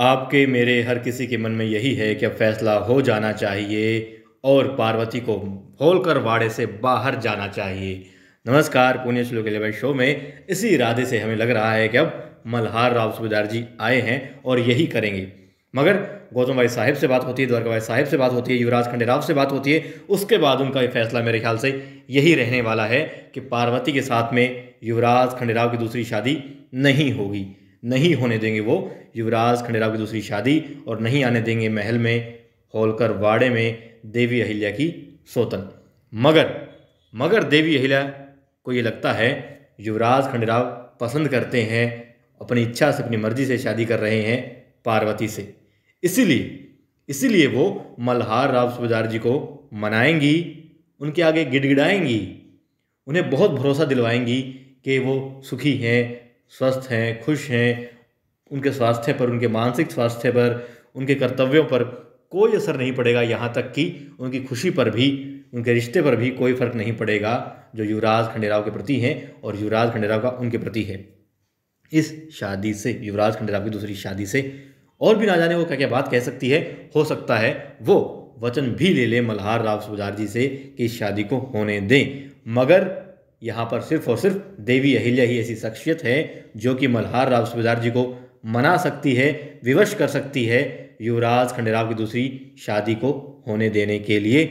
आपके मेरे हर किसी के मन में यही है कि अब फैसला हो जाना चाहिए और पार्वती को कर वाड़े से बाहर जाना चाहिए नमस्कार पुण्य श्लोक लेवल शो में इसी इरादे से हमें लग रहा है कि अब मल्हार राव सुबेदार जी आए हैं और यही करेंगे मगर गौतम भाई साहिब से बात होती है द्वारका भाई साहिब से बात होती है युवराज खंडे राव से बात होती है उसके बाद उनका ये फैसला मेरे ख्याल से यही रहने वाला है कि पार्वती के साथ में युवराज खंडे राव की दूसरी शादी नहीं होगी नहीं होने देंगे वो युवराज खंडेराव की दूसरी शादी और नहीं आने देंगे महल में होलकर वाड़े में देवी अहिल्या की सोतन मगर मगर देवी अहिल्या को ये लगता है युवराज खंडेराव पसंद करते हैं अपनी इच्छा से अपनी मर्जी से शादी कर रहे हैं पार्वती से इसीलिए इसीलिए वो मल्हार राव सुबेदार जी को मनाएंगी उनके आगे गिड़गिड़ाएंगी उन्हें बहुत भरोसा दिलवाएंगी कि वो सुखी हैं स्वस्थ हैं खुश हैं उनके स्वास्थ्य पर उनके मानसिक स्वास्थ्य पर उनके कर्तव्यों पर कोई असर नहीं पड़ेगा यहाँ तक कि उनकी खुशी पर भी उनके रिश्ते पर भी कोई फर्क नहीं पड़ेगा जो युवराज खंडेराव के प्रति हैं और युवराज खंडेराव का उनके प्रति है इस शादी से युवराज खंडेराव की दूसरी शादी से और भी ना जाने वो क्या क्या बात कह सकती है हो सकता है वो वचन भी ले लें मल्हार राव सुजार जी से कि इस शादी को होने दें मगर यहाँ पर सिर्फ और सिर्फ देवी अहिल्या ही ऐसी शख्सियत है जो कि मल्हार राव सुबेदार जी को मना सकती है विवश कर सकती है युवराज खंडेराव की दूसरी शादी को होने देने के लिए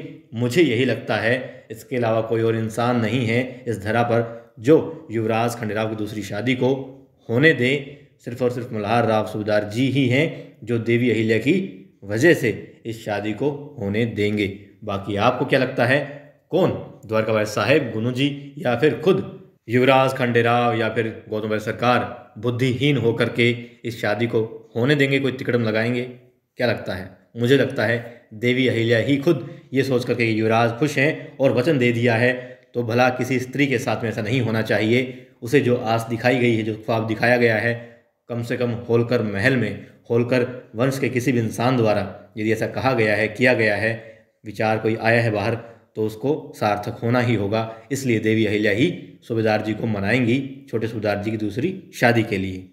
मुझे यही लगता है इसके अलावा कोई और इंसान नहीं है इस धरा पर जो युवराज खंडेराव की दूसरी शादी को होने दे सिर्फ और सिर्फ मल्हार राव सुबेदार जी ही हैं जो देवी अहिल्या की वजह से इस शादी को होने देंगे बाकी आपको क्या लगता है कौन द्वारका भाई साहेब गुनू जी या फिर खुद युवराज खंडेराव या फिर गौतम भाई सरकार बुद्धिहीन होकर के इस शादी को होने देंगे कोई तिकड़म लगाएंगे क्या लगता है मुझे लगता है देवी अहिल्या ही खुद ये सोच करके युवराज खुश हैं और वचन दे दिया है तो भला किसी स्त्री के साथ में ऐसा नहीं होना चाहिए उसे जो आस दिखाई गई है जो ख्वाब दिखाया गया है कम से कम होलकर महल में होलकर वंश के किसी भी इंसान द्वारा यदि ऐसा कहा गया है किया गया है विचार कोई आया है बाहर तो उसको सार्थक होना ही होगा इसलिए देवी अहिल्या ही सूबेदार जी को मनाएंगी छोटे सूबेदार जी की दूसरी शादी के लिए